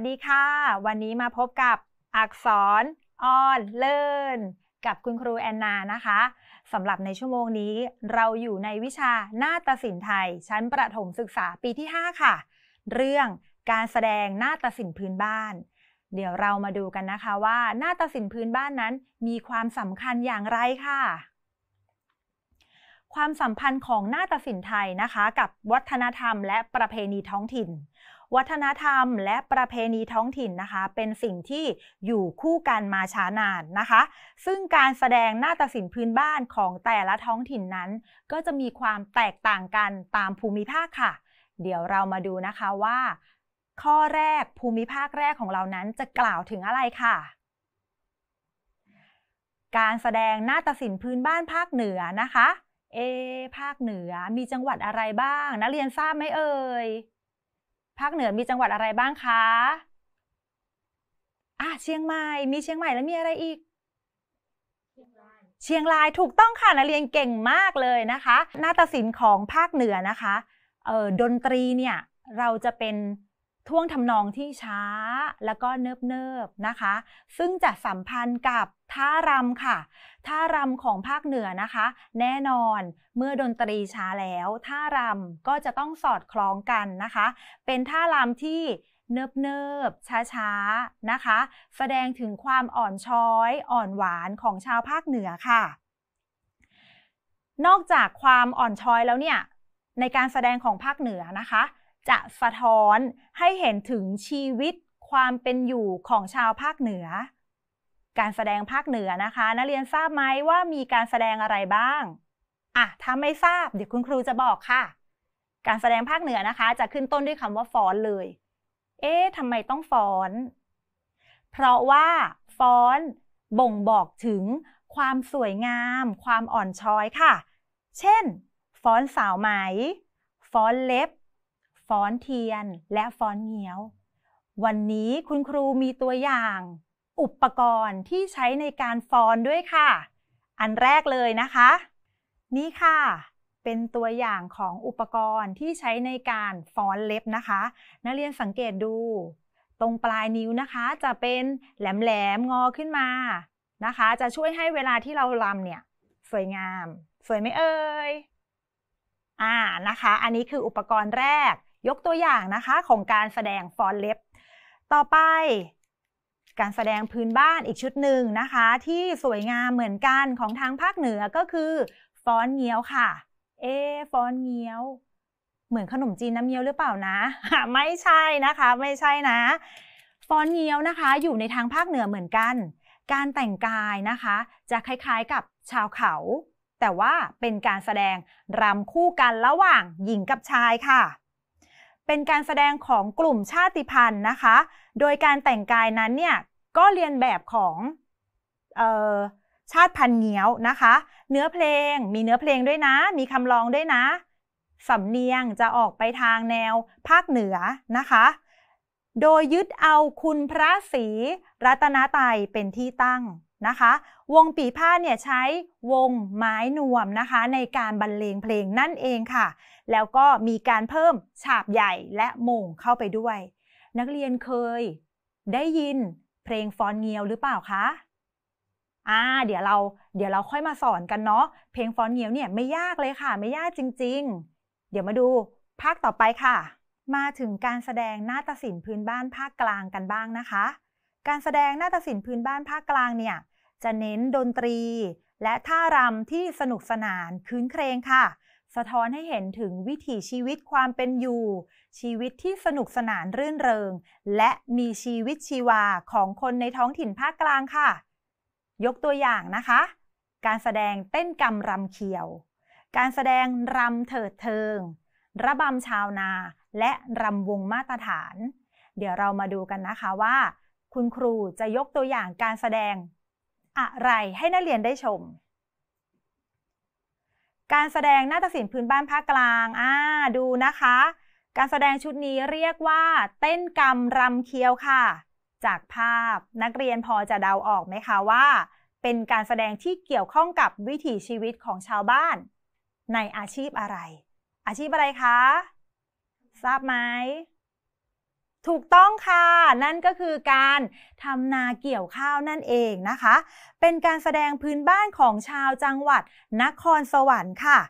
สดีค่ะ วันนี้มาพบกับอักษรออน เลินกับคุณครูแอนนานะคะสำหรับในชั่วโมงนี้เราอยู่ในวิชาหน้าตศินไทย ชั้นประถมศึกษาปีที่ 5 ค่ะ เรื่องการแสดงหน้าตศินพื้นบ้าน เดี๋ยวเรามาดูกันนะคะว่าหน้าตศินพื้นบ้านนั้น มีความสำคัญอย่างไรค่ะความสัมพันธ์ของหน้าาสินไทยนะคะ กับวัฒนธรรม และประเพณีท้องถิ่น วัฒนธรรมและประเพณีท้องถิ่นนะคะ เป็นสิ่งที่อยู่คู่กันมาช้านานนะคะ ซึ่งการแสดงหน้าาสินพื้นบ้านของแต่ละท้องถิ่นนั้น ก็จะมีความแตกต่างกันตามภูมิภาคค่ะ เดี๋ยวเรามาดูนะคะว่า ข้อแรกภูมิภาคแรกของเรานั้นจะกล่าวถึงอะไรค่ะ การแสดงหน้าาสินพื้นบ้านภาคเหนือนะคะเอ ภาคเหนือมีจังหวัดอะไรบ้างนักเรียนทราบไหมเอ่ยภาคเหนือมีจังหวัดอะไรบ้างคะ อ่ะเชียงใหม่ มีเชียงใหม่แล้วมีอะไรอีก เชียงรายถูกต้องค่ะนักเรียนเก่งมากเลยนะคะ นาฏศิลป์ของภาคเหนือนะคะ เออดนตรีเนี่ย เราจะเป็นท่วงทำนองที่ช้าแล้วก็เนิบๆนะคะ ซึ่งจะสัมพันธ์กับท่ารำค่ะท่ารำของภาคเหนือนะคะ แน่นอนเมื่อดนตรีช้าแล้วท่ารำก็จะต้องสอดคล้องกันนะคะ เป็นท่ารำที่เนิบๆช้าๆนะคะ แสดงถึงความอ่อนช้อยอ่อนหวานของชาวภาคเหนือค่ะ นอกจากความอ่อนช้อยแล้วเนี่ยในการแสดงของภาคเหนือนะคะจะสะท้อนให้เห็นถึงชีวิตความเป็นอยู่ของชาวภาคเหนือ การแสดงภาคเหนือนะคะ นักเรียนทราบไหมว่ามีการแสดงอะไรบ้าง อ่ะถ้าไม่ทราบ เดี๋ยวคุณครูจะบอกค่ะ การแสดงภาคเหนือนะคะ จะขึ้นต้นด้วยคำว่าฟ้อนเลย เอ๊ะทำไมต้องฟ้อน เพราะว่าฟ้อนบ่งบอกถึง ความสวยงาม ความอ่อนช้อยค่ะ เช่นฟ้อนสาวไหมฟ้อนเล็บฟ้อนเทียนและฟ้อนเงี้ยว วันนี้คุณครูมีตัวอย่าง อุปกรณ์ที่ใช้ในการฟ้อนด้วยค่ะ อันแรกเลยนะคะ นี่ค่ะ เป็นตัวอย่างของอุปกรณ์ที่ใช้ในการฟ้อนเล็บนะคะ นักเรียนสังเกตดู ตรงปลายนิ้วนะคะจะเป็นแหลมๆงอขึ้นมานะคะ จะช่วยให้เวลาที่เราลำเนี่ยสวยงาม สวยไหมเอ่ยอ่านะคะ อันนี้คืออุปกรณ์แรกยกตัวอย่างนะคะของการแสดงฟอนเล็บ ต่อไปการแสดงพื้นบ้านอีกชุดหนึ่งนะคะ ที่สวยงามเหมือนกันของทางภาคเหนือก็คือ ฟอนเงี้ยวค่ะเอฟอนเงี้ยว เหมือนขนมจีนน้ำเงี้ยวหรือเปล่านะ ไม่ใช่นะคะไม่ใช่นะ ฟอนเงี้ยวนะคะ อยู่ในทางภาคเหนือเหมือนกัน การแต่งกายนะคะ จะคล้ายๆกับชาวเขา แต่ว่าเป็นการแสดงรำคู่กันระหว่างหญิงกับชายค่ะเป็นการแสดงของกลุ่มชาติพันธุ์นะคะ โดยการแต่งกายนั้นเนี่ยก็เรียนแบบของชาติพันธุ์เงี้ยวนะคะ เนื้อเพลงมีเนื้อเพลงด้วยนะ มีคำร้องด้วยนะ สำเนียงจะออกไปทางแนวภาคเหนือนะคะ โดยยึดเอาคุณพระศรีรัตนตไตเป็นที่ตั้งนะคะวงปีพาดเนี่ยใช้วงไม้นวมนะคะ ในการบรรเลงเพลงนั่นเองค่ะ แล้วก็มีการเพิ่มฉาบใหญ่และโมงเข้าไปด้วย นักเรียนเคยได้ยินเพลงฟอนเงียว หรือเปล่าคะอ่าเดี๋ยวเราเดี๋ยวเราค่อยมาสอนกันเนาะเพลงฟอนเงียวเนี่ยไม่ยากเลยค่ะ ไม่ยากจริง ๆ เดี๋ยวมาดูภาคต่อไปค่ะ มาถึงการแสดงนาฏศิลป์พื้นบ้านภาคกลางกันบ้างนะคะ การแสดงนาฏศิลป์พื้นบ้านภาคกลางเนี่ยจะเน้นดนตรี และท่ารำที่สนุกสนานคืนเครงค่ะ สะท้อนให้เห็นถึงวิถีชีวิตความเป็นอยู่ ชีวิตที่สนุกสนานรื่นเริงและมีชีวิตชีวาของคนในท้องถิ่นภาคกลางค่ะ ยกตัวอย่างนะคะ การแสดงเต้นกำรำเขียว การแสดงรำเถิดเทิง ระบำชาวนาและรำวงมาตรฐาน เดี๋ยวเรามาดูกันนะคะว่า คุณครูจะยกตัวอย่างการแสดงอะไรให้นักเรียนได้ชม การแสดงนาฏศิลป์พื้นบ้านภาคกลางอ่าดูนะคะ การแสดงชุดนี้เรียกว่าเต้นกรรมรำเคียวค่ะ จากภาพนักเรียนพอจะเดาออกไหมคะว่า เป็นการแสดงที่เกี่ยวข้องกับวิถีชีวิตของชาวบ้าน ในอาชีพอะไร อาชีพอะไรคะ ทราบไหมถูกต้องค่ะ นั่นก็คือการทำนาเกี่ยวข้าวนั่นเองนะคะ เป็นการแสดงพื้นบ้านของชาวจังหวัดนครสวรรค์ค่ะ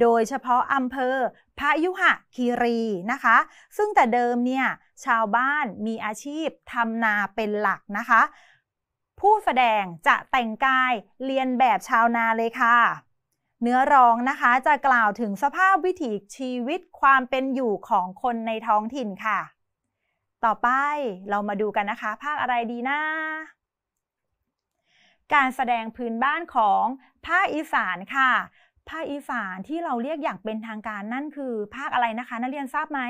โดยเฉพาะอำเภอพระยุหะคีรีนะคะ ซึ่งแต่เดิมเนี่ยชาวบ้านมีอาชีพทำนาเป็นหลักนะคะ ผู้แสดงจะแต่งกายเรียนแบบชาวนาเลยค่ะ เนื้อร้องนะคะจะกล่าวถึงสภาพวิถีชีวิตความเป็นอยู่ของคนในท้องถิ่นค่ะต่อไปเรามาดูกันนะคะ ภาคอะไรดีนะการแสดงพื้นบ้านของ ภาคอีสานค่ะ ภาคอีสานที่เราเรียกอย่างเป็นทางการนั่นคือ ภาคอะไรนะคะนักเรียนทราบไหม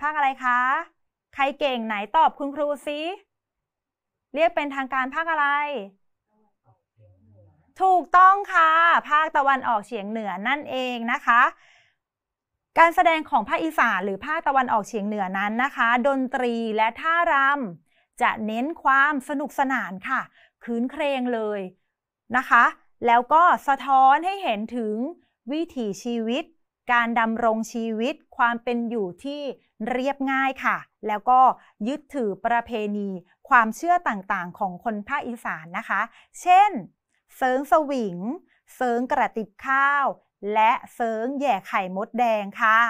ภาคอะไรคะ ใครเก่งไหนตอบคุณครูซิ เรียกเป็นทางการภาคอะไร ถูกต้องค่ะ ภาคตะวันออกเฉียงเหนือนั่นเองนะคะการแสดงของภาคอีสาน หรือภาคตะวันออกเฉียงเหนือนั้นนะคะ ดนตรีและท่ารำจะเน้นความสนุกสนานค่ะคืนเครงเลยนะคะ แล้วก็สะท้อนให้เห็นถึงวิถีชีวิต การดำรงชีวิตความเป็นอยู่ที่เรียบง่ายค่ะ แล้วก็ยึดถือประเพณี ความเชื่อต่างๆของคนภาคอีสานนะคะ เช่น เสิงสวิง เสิงกระติบข้าวและเซิงแย่ไข่มดแดงค่ะ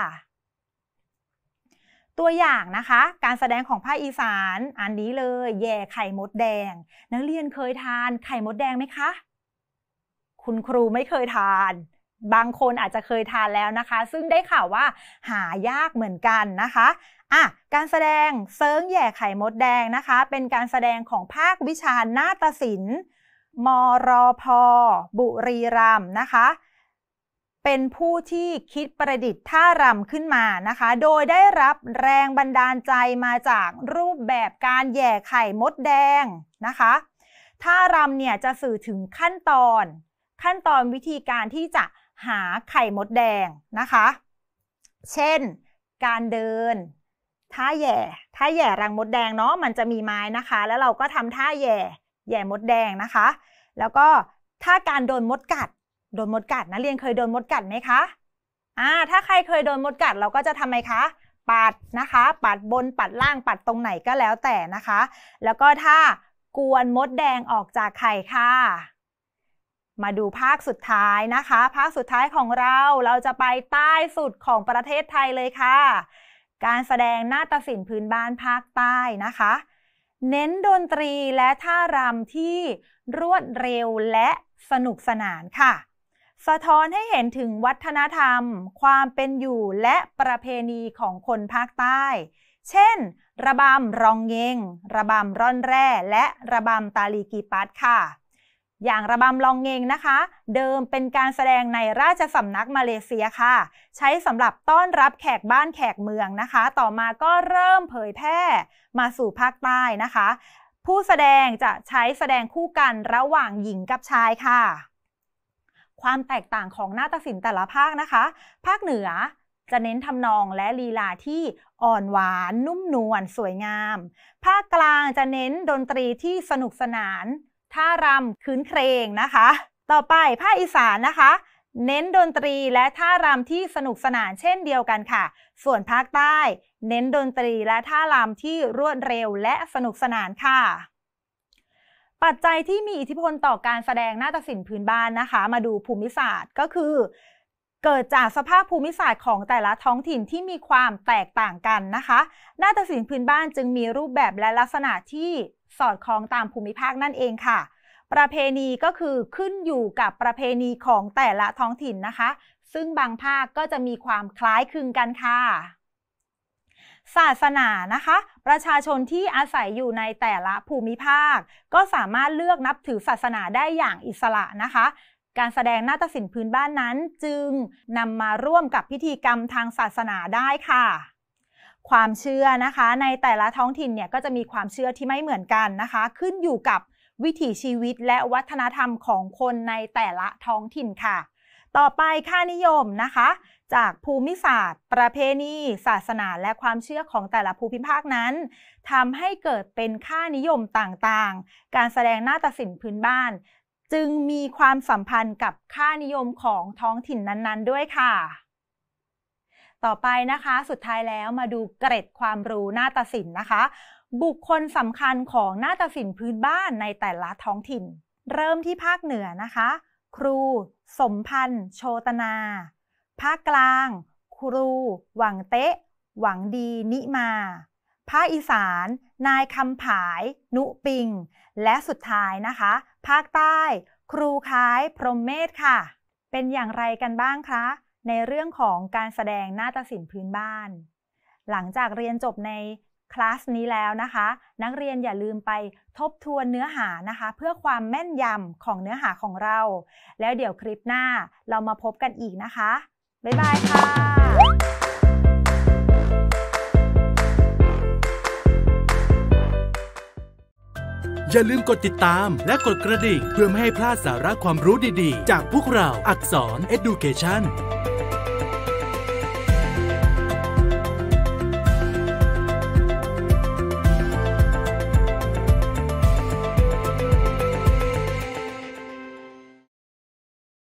ตัวอย่างนะคะ การแสดงของภาคอีสานอันนี้เลย แย่ไข่มดแดง นักเรียนเคยทานไข่มดแดงไหมคะ คุณครูไม่เคยทาน บางคนอาจจะเคยทานแล้วนะคะ ซึ่งได้ข่าวว่าหายากเหมือนกันนะคะอ่ะการแสดง เซิงแย่ไข่มดแดงนะคะ เป็นการแสดงของภาควิชานาตศิลป์มรพบุรีรัมนะคะเป็นผู้ที่คิดประดิษฐ์ท่ารำขึ้นมานะคะ โดยได้รับแรงบันดาลใจมาจากรูปแบบการแย่ไข่มดแดงนะคะ ท่ารำเนี่ยจะสื่อถึงขั้นตอน ขั้นตอนวิธีการที่จะหาไข่มดแดงนะคะ เช่น การเดิน ท่าแย่ ท่าแย่รังมดแดงเนาะ มันจะมีไม้นะคะ แล้วเราก็ทำท่าแย่แย่มดแดงนะคะ แล้วก็ท่าการโดนมดกัดโดนมดกัดนะเรียนเคยโดนมดกัดไหมคะอ่าถ้าใครเคยโดนมดกัดเราก็จะทำไงคะ ปัดนะคะ ปัดบน ปัดล่าง ปัดตรงไหนก็แล้วแต่นะคะ แล้วก็ถ้ากวนมดแดงออกจากไข่ค่ะ มาดูภาคสุดท้ายนะคะ ภาคสุดท้ายของเราเราจะไปใต้สุดของประเทศไทยเลยค่ะ การแสดงหน้าาสินพื้นบ้านภาคใต้นะคะ เน้นดนตรีและท่ารำที่รวดเร็วและสนุกสนานค่ะสะท้อนให้เห็นถึงวัฒนธรรม ความเป็นอยู่และประเพณีของคนภาคใต้ เช่น ระบำรองเงง ระบำร่อนแร่ และระบำตาลีกีปัตค่ะ อย่างระบำรองเงงนะคะ เดิมเป็นการแสดงในราชสำนักมาเลเซียค่ะ ใช้สำหรับต้อนรับแขกบ้านแขกเมืองนะคะ ต่อมาก็เริ่มเผยแพร่ มาสู่ภาคใต้นะคะ ผู้แสดงจะใช้แสดงคู่กันระหว่างหญิงกับชายค่ะความแตกต่างของหน้าตศิลป์แต่ละภาคนะคะ ภาคเหนือจะเน้นทำนองและลีลาที่อ่อนหวาน นุ่มนวลสวยงาม ภาคกลางจะเน้นดนตรีที่สนุกสนาน ท่ารำคืนเครงนะคะ ต่อไปภาคอีสานนะคะ เน้นดนตรีและท่ารำที่สนุกสนานเช่นเดียวกันค่ะ ส่วนภาคใต้ เน้นดนตรีและท่ารำที่รวดเร็วและสนุกสนานค่ะปัจจัยที่มีอิทธิพลต่อการแสดงนาฏศิลป์พื้นบ้านนะคะ มาดูภูมิศาสตร์ก็คือ เกิดจากสภาพภูมิศาสตร์ของแต่ละท้องถิ่นที่มีความแตกต่างกันนะคะนาฏศิลป์พื้นบ้านจึงมีรูปแบบและลักษณะที่สอดคล้องตามภูมิภาคนั่นเองค่ะ ประเพณีก็คือขึ้นอยู่กับประเพณีของแต่ละท้องถิ่นนะคะ ซึ่งบางภาคก็จะมีความคล้ายคลึงกันค่ะศาสนานะคะ ประชาชนที่อาศัยอยู่ในแต่ละภูมิภาค ก็สามารถเลือกนับถือศาสนาได้อย่างอิสระนะคะ การแสดงนาฏศิลป์พื้นบ้านนั้นจึงนำมาร่วมกับพิธีกรรมทางศาสนาได้ค่ะ ความเชื่อนะคะในแต่ละท้องถิ่นเนี่ยก็จะมีความเชื่อที่ไม่เหมือนกันนะคะ ขึ้นอยู่กับวิถีชีวิตและวัฒนธรรมของคนในแต่ละท้องถิ่นค่ะต่อไปค่านิยมนะคะ จากภูมิศาสตร์ ประเพณี ศาสนาและความเชื่อของแต่ละภูมิภาคนั้นทำให้เกิดเป็นค่านิยมต่างๆ การแสดงหน้าตศิลป์พื้นบ้าน จึงมีความสัมพันธ์กับค่านิยมของท้องถิ่นนั้น ๆ ด้วยค่ะ ต่อไปนะคะ สุดท้ายแล้วมาดูเกร็ดความรู้หน้าตศิลป์นะคะ บุคคลสำคัญของหน้าตศิลป์พื้นบ้านในแต่ละท้องถิ่น เริ่มที่ภาคเหนือนะคะครู สมพันธ์ โชตนา ภาคกลาง ครูหวังเตะหวังดีนิมา ภาคอีสาน นายคำผาย นุปิง และสุดท้ายนะคะ ภาคใต้ ครูค้ายพรหมเมธค่ะ เป็นอย่างไรกันบ้างคะ ในเรื่องของการแสดง นาฏศิลป์พื้นบ้าน หลังจากเรียนจบในคลาสนี้แล้วนะคะ นักเรียนอย่าลืมไปทบทวนเนื้อหานะคะ เพื่อความแม่นยำของเนื้อหาของเรา แล้วเดี๋ยวคลิปหน้าเรามาพบกันอีกนะคะ บ๊ายบายค่ะ อย่าลืมกดติดตามและกดกระดิ่ง เพื่อไม่ให้พลาดสาระความรู้ดีๆ จากพวกเราอักษร Education